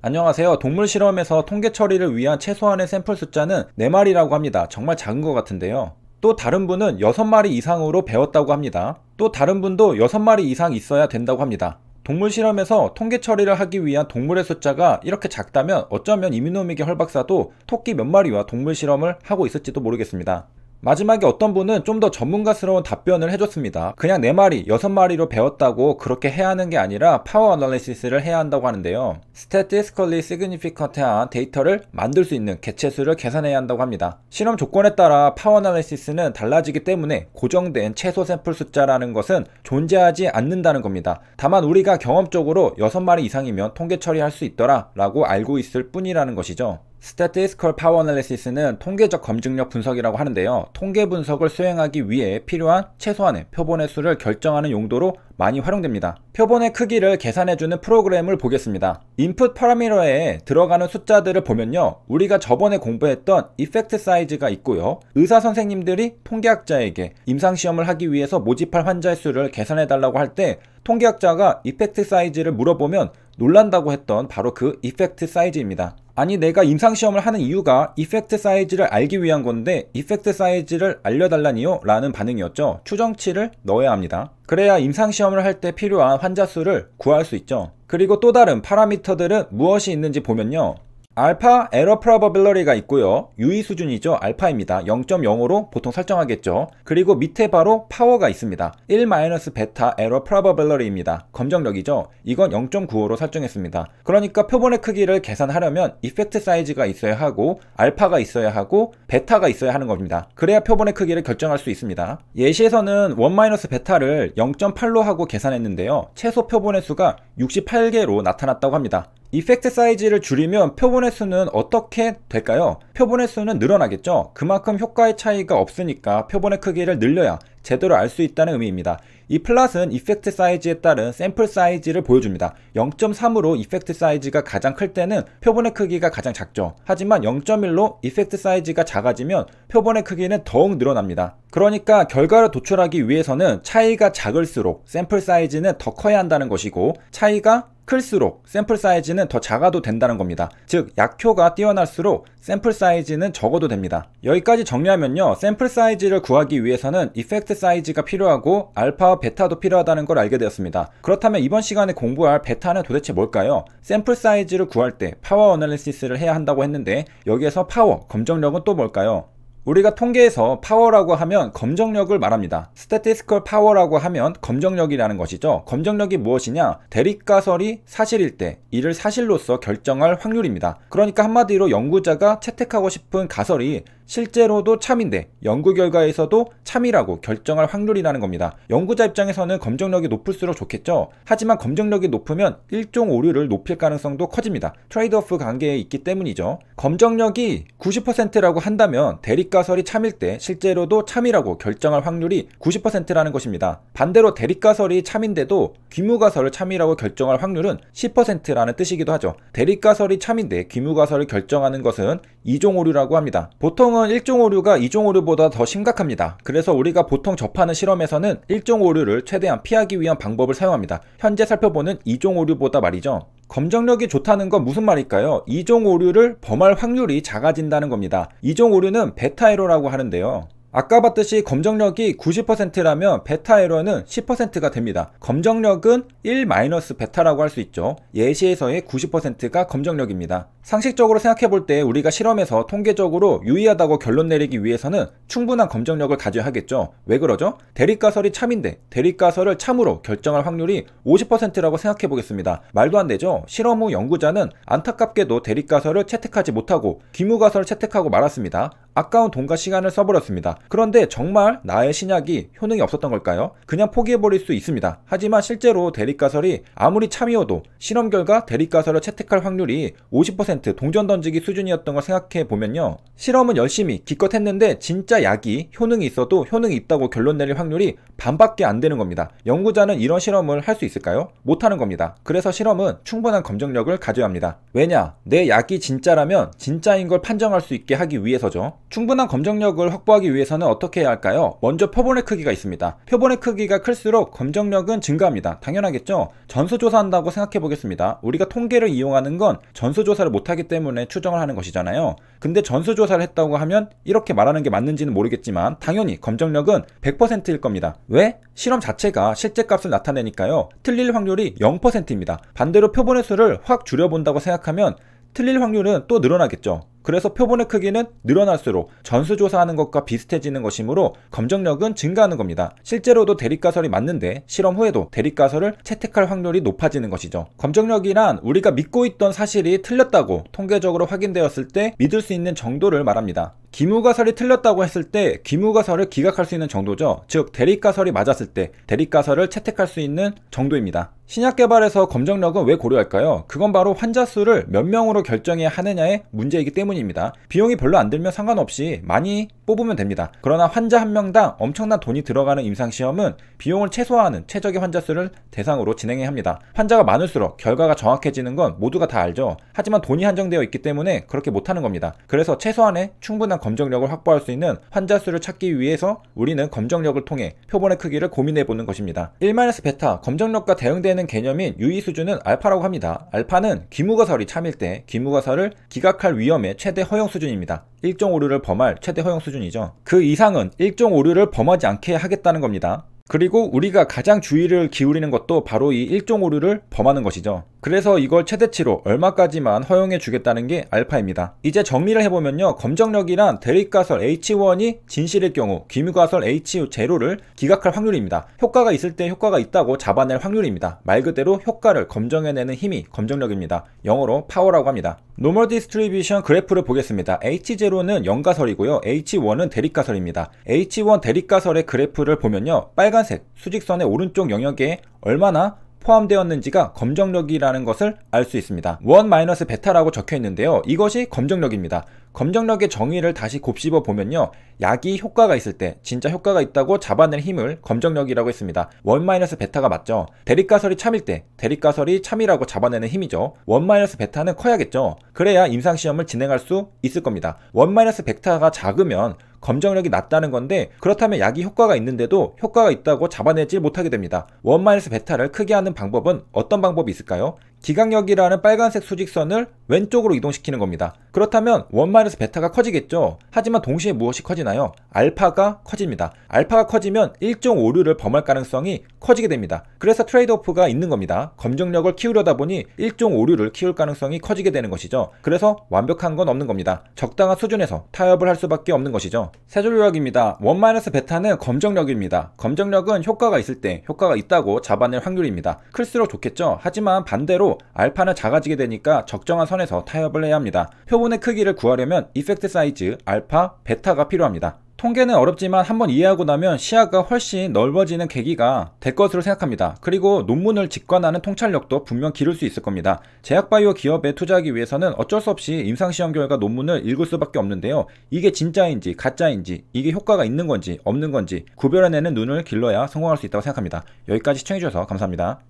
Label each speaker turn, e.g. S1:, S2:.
S1: 안녕하세요. 동물 실험에서 통계 처리를 위한 최소한의 샘플 숫자는 4마리라고 합니다. 정말 작은 것 같은데요. 또 다른 분은 6마리 이상으로 배웠다고 합니다. 또 다른 분도 6마리 이상 있어야 된다고 합니다. 동물 실험에서 통계 처리를 하기 위한 동물의 숫자가 이렇게 작다면 어쩌면 이민호미기 헐박사도 토끼 몇 마리와 동물 실험을 하고 있을지도 모르겠습니다. 마지막에 어떤 분은 좀 더 전문가스러운 답변을 해줬습니다. 그냥 4마리, 6마리로 배웠다고 그렇게 해야 하는 게 아니라 파워 어널리시스를 해야 한다고 하는데요. statistically significant한 데이터를 만들 수 있는 개체수를 계산해야 한다고 합니다. 실험 조건에 따라 파워 어널리시스는 달라지기 때문에 고정된 최소 샘플 숫자라는 것은 존재하지 않는다는 겁니다. 다만 우리가 경험적으로 6마리 이상이면 통계 처리할 수 있더라 라고 알고 있을 뿐이라는 것이죠. Statistical Power Analysis는 통계적 검증력 분석이라고 하는데요. 통계 분석을 수행하기 위해 필요한 최소한의 표본의 수를 결정하는 용도로 많이 활용됩니다. 표본의 크기를 계산해주는 프로그램을 보겠습니다. 인풋 파라미터에 들어가는 숫자들을 보면요. 우리가 저번에 공부했던 이펙트 사이즈가 있고요. 의사 선생님들이 통계학자에게 임상시험을 하기 위해서 모집할 환자의 수를 계산해달라고 할 때 통계학자가 이펙트 사이즈를 물어보면 놀란다고 했던 바로 그 이펙트 사이즈입니다. 아니 내가 임상시험을 하는 이유가 이펙트 사이즈를 알기 위한 건데 이펙트 사이즈를 알려달라니요? 라는 반응이었죠. 추정치를 넣어야 합니다. 그래야 임상시험을 할 때 필요한 환자 수를 구할 수 있죠. 그리고 또 다른 파라미터들은 무엇이 있는지 보면요. 알파 에러 프라버빌러리가 있고요. 유의 수준이죠. 알파입니다. 0.05로 보통 설정하겠죠. 그리고 밑에 바로 파워가 있습니다. 1-베타 에러 프라버빌러리입니다. 검정력이죠. 이건 0.95로 설정했습니다. 그러니까 표본의 크기를 계산하려면 이펙트 사이즈가 있어야 하고 알파가 있어야 하고 베타가 있어야 하는 겁니다. 그래야 표본의 크기를 결정할 수 있습니다. 예시에서는 1-베타를 0.8로 하고 계산했는데요. 최소 표본의 수가 68개로 나타났다고 합니다. 이펙트 사이즈를 줄이면 표본의 수는 어떻게 될까요? 표본의 수는 늘어나겠죠? 그만큼 효과의 차이가 없으니까 표본의 크기를 늘려야 제대로 알 수 있다는 의미입니다. 이 플롯은 이펙트 사이즈에 따른 샘플 사이즈를 보여줍니다. 0.3으로 이펙트 사이즈가 가장 클 때는 표본의 크기가 가장 작죠. 하지만 0.1로 이펙트 사이즈가 작아지면 표본의 크기는 더욱 늘어납니다. 그러니까 결과를 도출하기 위해서는 차이가 작을수록 샘플 사이즈는 더 커야 한다는 것이고 차이가 클수록 샘플 사이즈는 더 작아도 된다는 겁니다. 즉 약효가 뛰어날수록 샘플 사이즈는 적어도 됩니다. 여기까지 정리하면요. 샘플 사이즈를 구하기 위해서는 이펙트 테스트 사이즈가 필요하고 알파와 베타도 필요하다는 걸 알게 되었습니다. 그렇다면 이번 시간에 공부할 베타는 도대체 뭘까요? 샘플 사이즈를 구할 때 파워 어널리시스를 해야 한다고 했는데 여기에서 파워, 검정력은 또 뭘까요? 우리가 통계에서 파워라고 하면 검정력을 말합니다. 스태티스컬 파워라고 하면 검정력이라는 것이죠. 검정력이 무엇이냐? 대립가설이 사실일 때 이를 사실로서 결정할 확률입니다. 그러니까 한마디로 연구자가 채택하고 싶은 가설이 실제로도 참인데 연구 결과에서도 참이라고 결정할 확률이라는 겁니다. 연구자 입장에서는 검정력이 높을수록 좋겠죠. 하지만 검정력이 높으면 일종 오류를 높일 가능성도 커집니다. 트레이드오프 관계에 있기 때문이죠. 검정력이 90%라고 한다면 대립가설이 참일 때 실제로도 참이라고 결정할 확률이 90%라는 것입니다. 반대로 대립가설이 참인데도 귀무가설을 참이라고 결정할 확률은 10%라는 뜻이기도 하죠. 대립가설이 참인데 귀무가설을 결정하는 것은 이종 오류라고 합니다. 보통은 보통은 1종 오류가 2종 오류보다 더 심각합니다. 그래서 우리가 보통 접하는 실험에서는 1종 오류를 최대한 피하기 위한 방법을 사용합니다. 현재 살펴보는 2종 오류보다 말이죠. 검정력이 좋다는 건 무슨 말일까요? 2종 오류를 범할 확률이 작아진다는 겁니다. 2종 오류는 베타 에러라고 하는데요. 아까 봤듯이 검정력이 90%라면 베타 에러는 10%가 됩니다. 검정력은 1-베타라고 할 수 있죠. 예시에서의 90%가 검정력입니다. 상식적으로 생각해 볼 때 우리가 실험에서 통계적으로 유의하다고 결론 내리기 위해서는 충분한 검정력을 가져야 하겠죠. 왜 그러죠? 대립가설이 참인데 대립가설을 참으로 결정할 확률이 50%라고 생각해 보겠습니다. 말도 안 되죠? 실험 후 연구자는 안타깝게도 대립가설을 채택하지 못하고 기무가설을 채택하고 말았습니다. 아까운 돈과 시간을 써버렸습니다. 그런데 정말 나의 신약이 효능이 없었던 걸까요? 그냥 포기해버릴 수 있습니다. 하지만 실제로 대립가설이 아무리 참이어도 실험 결과 대립가설을 채택할 확률이 50% 동전 던지기 수준이었던 걸 생각해보면요. 실험은 열심히 기껏 했는데 진짜 약이 효능이 있어도 효능이 있다고 결론 내릴 확률이 반밖에 안 되는 겁니다. 연구자는 이런 실험을 할 수 있을까요? 못하는 겁니다. 그래서 실험은 충분한 검증력을 가져야 합니다. 왜냐? 내 약이 진짜라면 진짜인 걸 판정할 수 있게 하기 위해서죠. 충분한 검정력을 확보하기 위해서는 어떻게 해야 할까요? 먼저 표본의 크기가 있습니다. 표본의 크기가 클수록 검정력은 증가합니다. 당연하겠죠? 전수조사한다고 생각해 보겠습니다. 우리가 통계를 이용하는 건 전수조사를 못하기 때문에 추정을 하는 것이잖아요. 근데 전수조사를 했다고 하면 이렇게 말하는 게 맞는지는 모르겠지만 당연히 검정력은 100%일 겁니다. 왜? 실험 자체가 실제 값을 나타내니까요. 틀릴 확률이 0%입니다. 반대로 표본의 수를 확 줄여본다고 생각하면 틀릴 확률은 또 늘어나겠죠. 그래서 표본의 크기는 늘어날수록 전수조사하는 것과 비슷해지는 것이므로 검정력은 증가하는 겁니다. 실제로도 대립가설이 맞는데 실험 후에도 대립가설을 채택할 확률이 높아지는 것이죠. 검정력이란 우리가 믿고 있던 사실이 틀렸다고 통계적으로 확인되었을 때 믿을 수 있는 정도를 말합니다. 기무가설이 틀렸다고 했을 때 기무가설을 기각할 수 있는 정도죠. 즉 대립가설이 맞았을 때 대립가설을 채택할 수 있는 정도입니다. 신약 개발에서 검정력은 왜 고려할까요? 그건 바로 환자 수를 몇 명으로 결정해야 하느냐의 문제이기 때문입니다. 원입니다. 비용이 별로 안 들면 상관없이 많이 뽑으면 됩니다. 그러나 환자 한 명당 엄청난 돈이 들어가는 임상시험은 비용을 최소화하는 최적의 환자 수를 대상으로 진행해야 합니다. 환자가 많을수록 결과가 정확해지는 건 모두가 다 알죠. 하지만 돈이 한정되어 있기 때문에 그렇게 못하는 겁니다. 그래서 최소한의 충분한 검정력을 확보할 수 있는 환자 수를 찾기 위해서 우리는 검정력을 통해 표본의 크기를 고민해보는 것입니다. 1-베타 마이너스 검정력과 대응되는 개념인 유의 수준은 알파라고 합니다. 알파는 기무가설이 참일 때 기무가설을 기각할 위험의 최대 허용 수준입니다. 1.5류를 범할 최대 허용 수준 수준이죠. 그 이상은 일종 오류를 범하지 않게 하겠다는 겁니다. 그리고 우리가 가장 주의를 기울이는 것도 바로 이 일종 오류를 범하는 것이죠. 그래서 이걸 최대치로 얼마까지만 허용해 주겠다는 게 알파입니다. 이제 정리를 해보면요. 검정력이란 대립가설 H1이 진실일 경우 기미가설 H0를 기각할 확률입니다. 효과가 있을 때 효과가 있다고 잡아낼 확률입니다. 말 그대로 효과를 검정해내는 힘이 검정력입니다. 영어로 파워라고 합니다. 노멀 디스트리뷰션 그래프를 보겠습니다. H0는 연가설이고요. H1은 대립가설입니다. H1 대립가설의 그래프를 보면요. 빨간색 수직선의 오른쪽 영역에 얼마나 포함되었는지가 검정력이라는 것을 알 수 있습니다. 1-베타라고 적혀 있는데요. 이것이 검정력입니다. 검정력의 정의를 다시 곱씹어 보면요. 약이 효과가 있을 때 진짜 효과가 있다고 잡아낼 힘을 검정력이라고 했습니다. 원 마이너스 베타가 맞죠. 대립가설이 참일 때 대립가설이 참이라고 잡아내는 힘이죠. 원 마이너스 베타는 커야겠죠. 그래야 임상시험을 진행할 수 있을 겁니다. 원 마이너스 베타가 작으면 검정력이 낮다는 건데 그렇다면 약이 효과가 있는데도 효과가 있다고 잡아내질 못하게 됩니다. 원 마이너스 베타를 크게 하는 방법은 어떤 방법이 있을까요? 기강력이라는 빨간색 수직선을 왼쪽으로 이동시키는 겁니다. 그렇다면 원마이너스 베타가 커지겠죠. 하지만 동시에 무엇이 커지나요? 알파가 커집니다. 알파가 커지면 1종 오류를 범할 가능성이 커지게 됩니다. 그래서 트레이드오프가 있는 겁니다. 검정력을 키우려다 보니 1종 오류를 키울 가능성이 커지게 되는 것이죠. 그래서 완벽한 건 없는 겁니다. 적당한 수준에서 타협을 할 수밖에 없는 것이죠. 세줄 요약입니다. 원마이너스 베타는 검정력입니다. 검정력은 효과가 있을 때 효과가 있다고 잡아낼 확률입니다. 클수록 좋겠죠. 하지만 반대로 알파는 작아지게 되니까 적정한 선에서 타협을 해야 합니다. 표본의 크기를 구하려면 이펙트 사이즈, 알파, 베타가 필요합니다. 통계는 어렵지만 한번 이해하고 나면 시야가 훨씬 넓어지는 계기가 될 것으로 생각합니다. 그리고 논문을 직관하는 통찰력도 분명 기를 수 있을 겁니다. 제약바이오 기업에 투자하기 위해서는 어쩔 수 없이 임상시험 결과 논문을 읽을 수밖에 없는데요. 이게 진짜인지 가짜인지 이게 효과가 있는 건지 없는 건지 구별해내는 눈을 길러야 성공할 수 있다고 생각합니다. 여기까지 시청해주셔서 감사합니다.